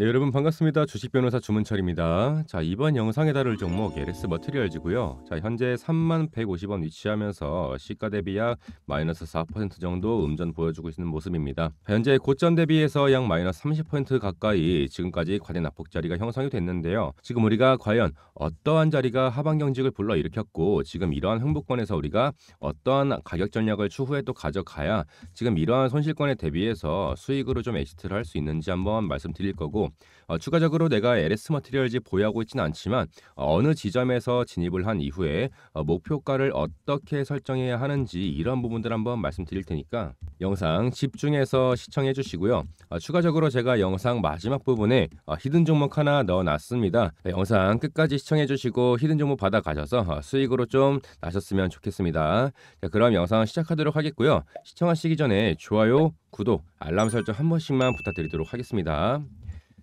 네 여러분 반갑습니다. 주식 변호사 주문철입니다. 자 이번 영상에 다룰 종목 LS 머티리얼즈고요. 자 현재 3만 150원 위치하면서 시가 대비 약 마이너스 4% 정도 음전 보여주고 있는 모습입니다. 현재 고점 대비해서 약 마이너스 30% 가까이 지금까지 과대 낙폭 자리가 형성이 됐는데요. 지금 우리가 과연 어떠한 자리가 하방 경직을 불러일으켰고 지금 이러한 행복권에서 우리가 어떠한 가격 전략을 추후에 또 가져가야 지금 이러한 손실권에 대비해서 수익으로 좀 엑시트를 할 수 있는지 한번 말씀드릴 거고 어, 추가적으로 내가 LS 머티리얼즈 보유하고 있지는 않지만 어, 느 지점에서 진입을 한 이후에 어, 목표가를 어떻게 설정해야 하는지 이런 부분들 한번 말씀드릴 테니까 영상 집중해서 시청해 주시고요. 어, 추가적으로 제가 영상 마지막 부분에 어, 히든 종목 하나 넣어놨습니다. 네, 영상 끝까지 시청해 주시고 히든 종목 받아가셔서 어, 수익으로 좀 나셨으면 좋겠습니다. 자, 그럼 영상 시작하도록 하겠고요. 시청하시기 전에 좋아요, 구독, 알람 설정 한 번씩만 부탁드리도록 하겠습니다.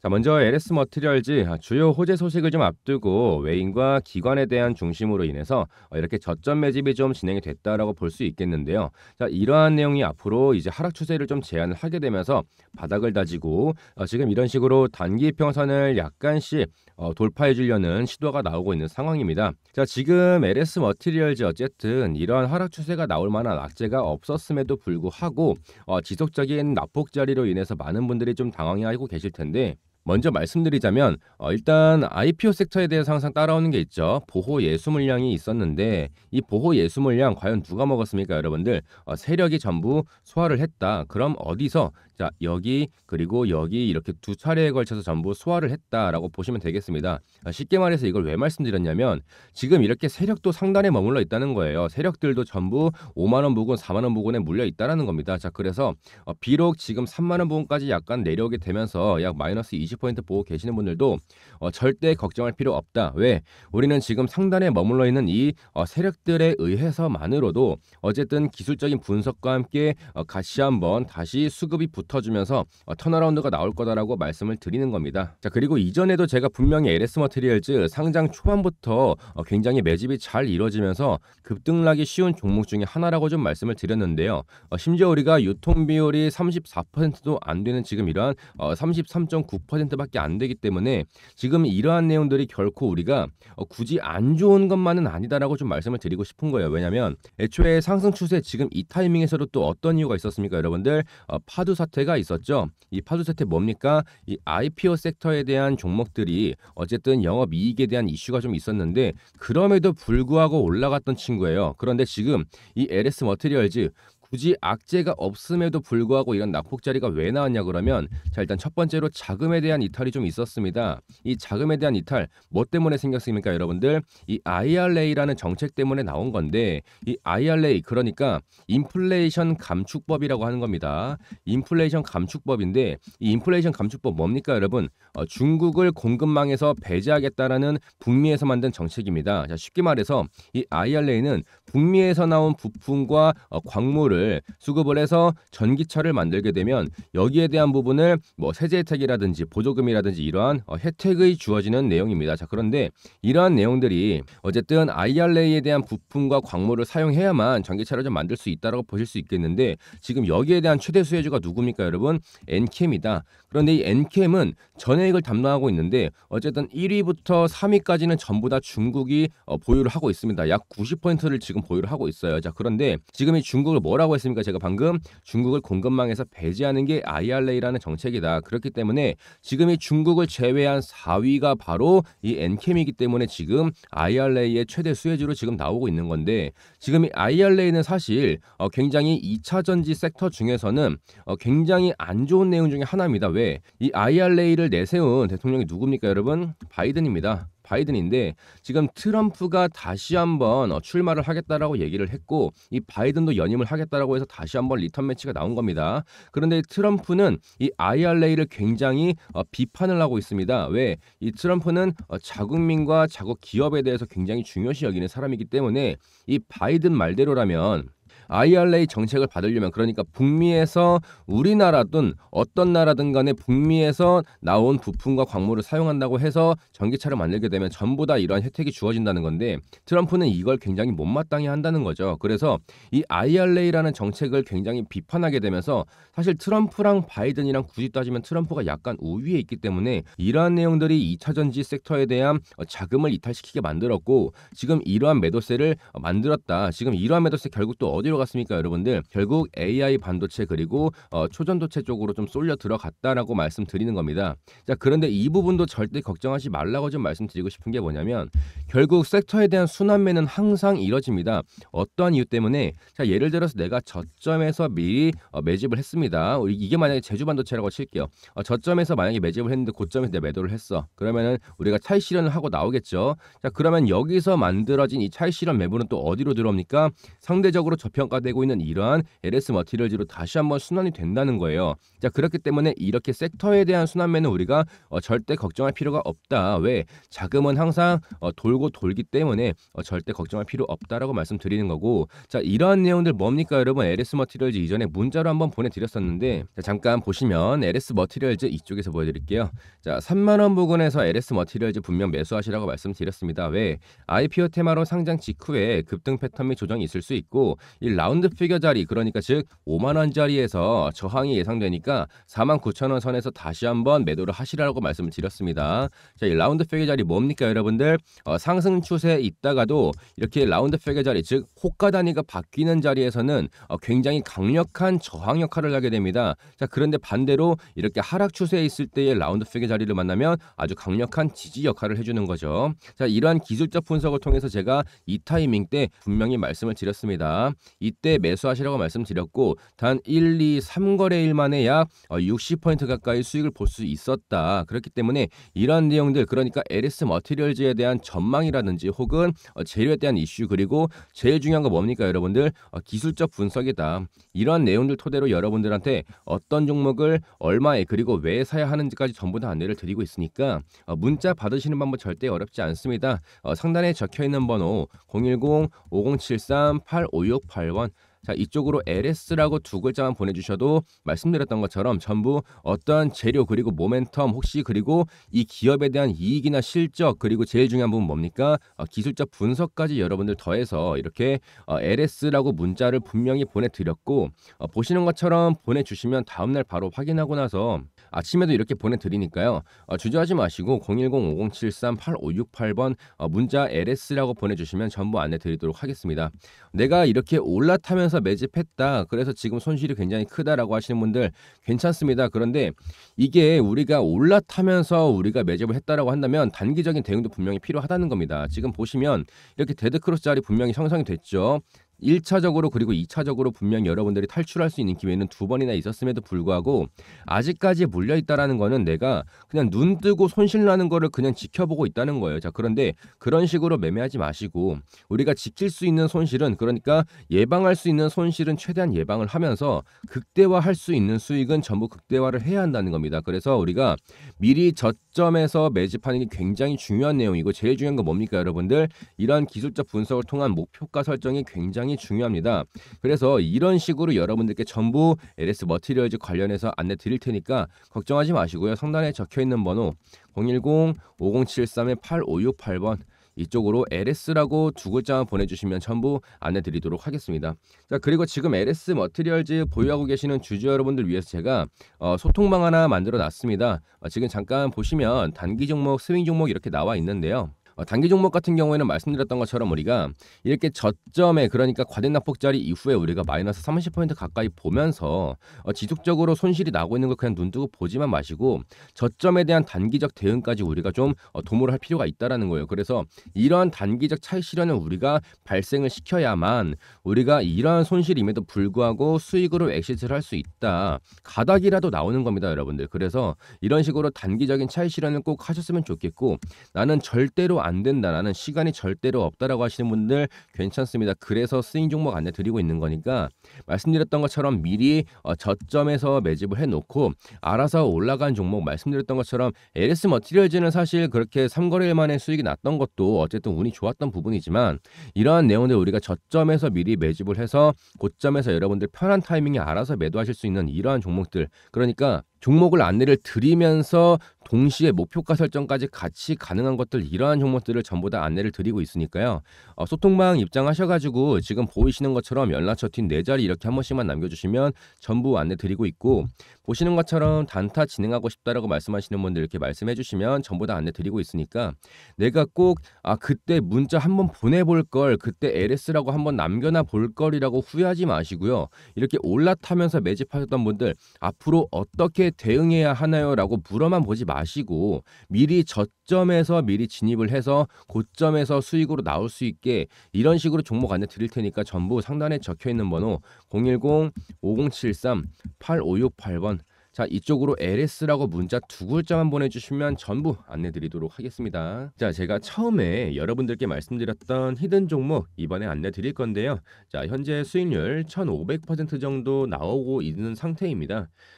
자, 먼저 LS 머티리얼즈 아, 주요 호재 소식을 좀 앞두고 외인과 기관에 대한 중심으로 인해서 어, 이렇게 저점 매집이 좀 진행이 됐다라고 볼 수 있겠는데요. 자, 이러한 내용이 앞으로 이제 하락 추세를 좀 제한을 하게 되면서 바닥을 다지고 어, 지금 이런 식으로 단기 평선을 약간씩 어, 돌파해 주려는 시도가 나오고 있는 상황입니다. 자, 지금 LS 머티리얼즈 어쨌든 이러한 하락 추세가 나올 만한 악재가 없었음에도 불구하고 어, 지속적인 납폭 자리로 인해서 많은 분들이 좀 당황해하고 계실 텐데 먼저 말씀드리자면 어, 일단 IPO 섹터에 대해서 항상 따라오는 게 있죠. 보호 예수 물량이 있었는데 이 보호 예수 물량 과연 누가 먹었습니까, 여러분들? 어, 세력이 전부 소화를 했다. 그럼 어디서 자, 여기 그리고 여기 이렇게 두 차례에 걸쳐서 전부 소화를 했다라고 보시면 되겠습니다. 아, 쉽게 말해서 이걸 왜 말씀드렸냐면 지금 이렇게 세력도 상단에 머물러 있다는 거예요. 세력들도 전부 5만 원 부근, 4만 원 부근에 물려 있다라는 겁니다. 자, 그래서 어, 비록 지금 3만 원 부근까지 약간 내려오게 되면서 약 마이너스 2 0 보고 계시는 분들도 어, 절대 걱정할 필요 없다. 왜? 우리는 지금 상단에 머물러 있는 이 어, 세력들에 의해서만으로도 어쨌든 기술적인 분석과 함께 같이 한번 다시 수급이 붙 붙어주면서 어, 턴어라운드가 나올 거다라고 말씀을 드리는 겁니다. 자 그리고 이전에도 제가 분명히 LS 머티리얼즈 상장 초반부터 어, 굉장히 매집이 잘 이루어지면서 급등락이 쉬운 종목 중에 하나라고 좀 말씀을 드렸는데요. 어, 심지어 우리가 유통 비율이 34%도 안 되는 지금 이러한 33.9%밖에 안 되기 때문에 지금 이러한 내용들이 결코 우리가 굳이 안 좋은 것만은 아니다라고 좀 말씀을 드리고 싶은 거예요. 왜냐하면 애초에 상승 추세 지금 이 타이밍에서도 또 어떤 이유가 있었습니까, 여러분들? 파두 사태 사태가 있었죠. 이 파주 사태 뭡니까? 이 IPO 섹터에 대한 종목들이 어쨌든 영업 이익에 대한 이슈가 좀 있었는데 그럼에도 불구하고 올라갔던 친구예요. 그런데 지금 이 LS 머티리얼즈 굳이 악재가 없음에도 불구하고 이런 낙폭자리가 왜 나왔냐 그러면 자 일단 첫 번째로 자금에 대한 이탈이 좀 있었습니다. 이 자금에 대한 이탈 뭐 때문에 생겼습니까 여러분들? 이 IRA라는 정책 때문에 나온 건데 이 IRA 그러니까 인플레이션 감축법이라고 하는 겁니다. 인플레이션 감축법인데 이 인플레이션 감축법 뭡니까 여러분? 어, 중국을 공급망에서 배제하겠다라는 북미에서 만든 정책입니다. 자 쉽게 말해서 이 IRA는 북미에서 나온 부품과 어, 광물을 수급을 수급을 해서 전기차를 만들게 되면 여기에 대한 부분을 뭐 세제 혜택이라든지 보조금이라든지 이러한 어, 혜택이 주어지는 내용입니다. 자 그런데 이러한 내용들이 어쨌든 IRA에 대한 부품과 광물을 사용해야만 전기차를 좀 만들 수있다고 보실 수 있겠는데 지금 여기에 대한 최대 수혜주가 누굽니까 여러분? 엔캠이다. 그런데 이 엔캠은 전액을 담당하고 있는데 어쨌든 1위부터 3위까지는 전부 다 중국이 어, 보유를 하고 있습니다. 약 90%를 지금 보유를 하고 있어요. 자 그런데 지금 이 중국을 뭐라고 뭐라고 했습니까? 제가 방금 중국을 공급망에서 배제하는 게 IRA라는 정책이다. 그렇기 때문에 지금 이 중국을 제외한 4위가 바로 이 엔캠이기 때문에 지금 IRA의 최대 수혜주로 지금 나오고 있는 건데 지금 이 IRA는 사실 어, 굉장히 2차 전지 섹터 중에서는 어, 굉장히 안 좋은 내용 중에 하나입니다. 왜? 이 IRA를 내세운 대통령이 누굽니까, 여러분? 바이든입니다. 바이든인데 지금 트럼프가 다시 한번 어, 출마를 하겠다라고 얘기를 했고 이 바이든도 연임을 하겠다라고 해서 다시 한번 리턴 매치가 나온 겁니다. 그런데 트럼프는 이 IRA를 굉장히 어, 비판을 하고 있습니다. 왜? 이 트럼프는 어, 자국민과 자국 기업에 대해서 굉장히 중요시 여기는 사람이기 때문에 이 바이든 말대로라면 IRA 정책을 받으려면 그러니까 북미에서 우리나라든 어떤 나라든 간에 북미에서 나온 부품과 광물을 사용한다고 해서 전기차를 만들게 되면 전부 다 이러한 혜택이 주어진다는 건데 트럼프는 이걸 굉장히 못마땅히 한다는 거죠. 그래서 이 IRA라는 정책을 굉장히 비판하게 되면서 사실 트럼프랑 바이든이랑 굳이 따지면 트럼프가 약간 우위에 있기 때문에 이러한 내용들이 2차 전지 섹터에 대한 자금을 이탈시키게 만들었고 지금 이러한 매도세를 만들었다. 지금 이러한 매도세 결국 또 어디로 들어습니까 여러분들? 결국 AI 반도체 그리고 어, 초전도체 쪽으로 좀 쏠려 들어갔다라고 말씀드리는 겁니다. 자, 그런데 이 부분도 절대 걱정하지 말라고 좀 말씀드리고 싶은 게 뭐냐면 결국 섹터에 대한 순환매는 항상 이뤄집니다. 어떠한 이유 때문에 자, 예를 들어서 내가 저점에서 미리 어, 매집을 했습니다. 이게 만약에 제주 반도체라고 칠게요. 어, 저점에서 만약에 매집을 했는데 고점에서 내 매도를 했어. 그러면은 우리가 차이 실현을 하고 나오겠죠. 자, 그러면 여기서 만들어진 이차이 실현 매물은 또 어디로 들어옵니까? 상대적으로 저평 평가되고 있는 이러한 LS 머티리얼즈로 다시 한번 순환이 된다는 거예요. 자 그렇기 때문에 이렇게 섹터에 대한 순환매는 우리가 어, 절대 걱정할 필요가 없다. 왜 자금은 항상 어, 돌고 돌기 때문에 어, 절대 걱정할 필요 없다라고 말씀드리는 거고 자 이러한 내용들 뭡니까 여러분 LS 머티리얼즈 이전에 문자로 한번 보내드렸었는데 자, 잠깐 보시면 LS 머티리얼즈 이쪽에서 보여드릴게요. 자 3만 원 부근에서 LS 머티리얼즈 분명 매수하시라고 말씀드렸습니다. 왜 IPO 테마로 상장 직후에 급등 패턴 및 조정이 있을 수 있고 이 라운드 피겨 자리 그러니까 즉 5만 원자리에서 저항이 예상되니까 4만 9천 원 선에서 다시 한번 매도를 하시라고 말씀을 드렸습니다. 자, 이 라운드 피겨 자리 뭡니까 여러분들? 어, 상승 추세에 있다가도 이렇게 라운드 피겨 자리 즉 호가 단위가 바뀌는 자리에서는 어, 굉장히 강력한 저항 역할을 하게 됩니다. 자, 그런데 반대로 이렇게 하락 추세에 있을 때의 라운드 피겨 자리를 만나면 아주 강력한 지지 역할을 해주는 거죠. 자, 이러한 기술적 분석을 통해서 제가 이 타이밍 때 분명히 말씀을 드렸습니다. 이 이때 매수하시라고 말씀드렸고 단 1, 2, 3거래일 만에 약 60포인트 가까이 수익을 볼 수 있었다. 그렇기 때문에 이러한 내용들 그러니까 LS 머티리얼즈에 대한 전망이라든지 혹은 어, 재료에 대한 이슈 그리고 제일 중요한 거 뭡니까 여러분들 어, 기술적 분석이다. 이런 내용들 토대로 여러분들한테 어떤 종목을 얼마에 그리고 왜 사야 하는지까지 전부 다 안내를 드리고 있으니까 어, 문자 받으시는 방법 절대 어렵지 않습니다. 상단에 적혀 있는 번호 010 5073 8568와 one 자 이쪽으로 LS라고 두 글자만 보내주셔도 말씀드렸던 것처럼 전부 어떠한 재료 그리고 모멘텀 혹시 그리고 이 기업에 대한 이익이나 실적 그리고 제일 중요한 부분 뭡니까 어, 기술적 분석까지 여러분들 더해서 이렇게 어, LS라고 문자를 분명히 보내드렸고 어, 보시는 것처럼 보내주시면 다음날 바로 확인하고 나서 아침에도 이렇게 보내드리니까요 어, 주저하지 마시고 010-5073-8568번 어, 문자 LS라고 보내주시면 전부 안내드리도록 하겠습니다. 내가 이렇게 올라타면 하면서 매집했다. 그래서 지금 손실이 굉장히 크다라고 하시는 분들 괜찮습니다. 그런데 이게 우리가 올라타면서 우리가 매집을 했다라고 한다면 단기적인 대응도 분명히 필요하다는 겁니다. 지금 보시면 이렇게 데드크로스 자리 분명히 형성이 됐죠. 1차적으로 그리고 2차적으로 분명 여러분들이 탈출할 수 있는 기회는 두 번이나 있었음에도 불구하고 아직까지 물려 있다라는 거는 내가 그냥 눈 뜨고 손실 나는 거를 그냥 지켜보고 있다는 거예요. 자, 그런데 그런 식으로 매매하지 마시고 우리가 지킬 수 있는 손실은 그러니까 예방할 수 있는 손실은 최대한 예방을 하면서 극대화할 수 있는 수익은 전부 극대화를 해야 한다는 겁니다. 그래서 우리가 미리 저점에서 매집하는 게 굉장히 중요한 내용이고 제일 중요한 건 뭡니까, 여러분들? 이런 기술적 분석을 통한 목표가 설정이 굉장히 상당히 중요합니다. 그래서 이런 식으로 여러분들께 전부 LS 머티리얼즈 관련해서 안내 드릴 테니까 걱정하지 마시고요. 상단에 적혀 있는 번호 010-5073-8568번 이쪽으로 LS라고 두 글자만 보내주시면 전부 안내드리도록 하겠습니다. 자 그리고 지금 LS 머티리얼즈 보유하고 계시는 주주 여러분들 위해서 제가 어, 소통망 하나 만들어 놨습니다. 어, 지금 잠깐 보시면 단기 종목, 스윙 종목 이렇게 나와 있는데요. 어, 단기 종목 같은 경우에는 말씀드렸던 것처럼 우리가 이렇게 저점에 그러니까 과대 낙폭 자리 이후에 우리가 마이너스 30% 가까이 보면서 어, 지속적으로 손실이 나고 있는 걸 그냥 눈뜨고 보지만 마시고 저점에 대한 단기적 대응까지 우리가 좀 어, 도모를 할 필요가 있다라는 거예요. 그래서 이러한 단기적 차익 실현을 우리가 발생을 시켜야만 우리가 이러한 손실임에도 불구하고 수익으로 엑시트를 할 수 있다. 가닥이라도 나오는 겁니다, 여러분들. 그래서 이런 식으로 단기적인 차익 실현을 꼭 하셨으면 좋겠고 나는 절대로 안안 된다라는 시간이 절대로 없다라고 하시는 분들 괜찮습니다. 그래서 스윙 종목 안내 드리고 있는 거니까 말씀드렸던 것처럼 미리 어, 저점에서 매집을 해놓고 알아서 올라간 종목 말씀드렸던 것처럼 LS 머티리얼즈는 사실 그렇게 3거래일 만에 수익이 났던 것도 어쨌든 운이 좋았던 부분이지만 이러한 내용들 우리가 저점에서 미리 매집을 해서 고점에서 여러분들 편한 타이밍에 알아서 매도하실 수 있는 이러한 종목들 그러니까 종목을 안내를 드리면서 동시에 목표가 설정까지 같이 가능한 것들 이러한 종목들을 전부 다 안내를 드리고 있으니까요. 어, 소통방 입장하셔가지고 지금 보이시는 것처럼 연락처 뒷네 자리 이렇게 한 번씩만 남겨주시면 전부 안내 드리고 있고 보시는 것처럼 단타 진행하고 싶다라고 말씀하시는 분들 이렇게 말씀해주시면 전부 다 안내 드리고 있으니까 내가 꼭 아 그때 문자 한번 보내볼 걸 그때 LS라고 한번 남겨놔 볼 걸이라고 후회하지 마시고요. 이렇게 올라타면서 매집하셨던 분들 앞으로 어떻게 대응해야 하나요? 라고 물어만 보지 마시고 미리 저점에서 미리 진입을 해서 고점에서 수익으로 나올 수 있게 이런 식으로 종목 안내 드릴 테니까 전부 상단에 적혀 있는 번호 010-5073-8568번 자 이쪽으로 LS라고 문자 두 글자만 보내주시면 전부 안내드리도록 하겠습니다. 자 제가 처음에 여러분들께 말씀드렸던 히든 종목 이번에 안내드릴 건데요. 자 현재 수익률 1,500% 정도 나오고 있는 상태입니다.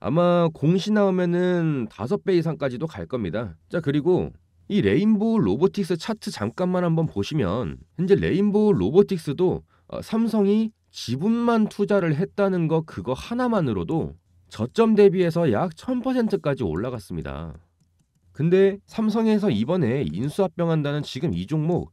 아마 공시 나오면은 5배 이상까지도 갈 겁니다. 자, 그리고 이 레인보우 로보틱스 차트 잠깐만 한번 보시면 현재 레인보우 로보틱스도 어, 삼성이 지분만 투자를 했다는 거 그거 하나만으로도 저점 대비해서 약 1000%까지 올라갔습니다. 근데 삼성에서 이번에 인수합병한다는 지금 이 종목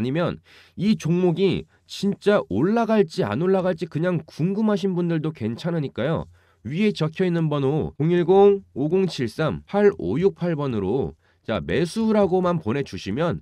아니면 이 종목이 진짜 올라갈지 안 올라갈지 그냥 궁금하신 분들도 괜찮으니까요. 위에 적혀 있는 번호 010-5073-8568번으로 자, 매수라고만 보내주시면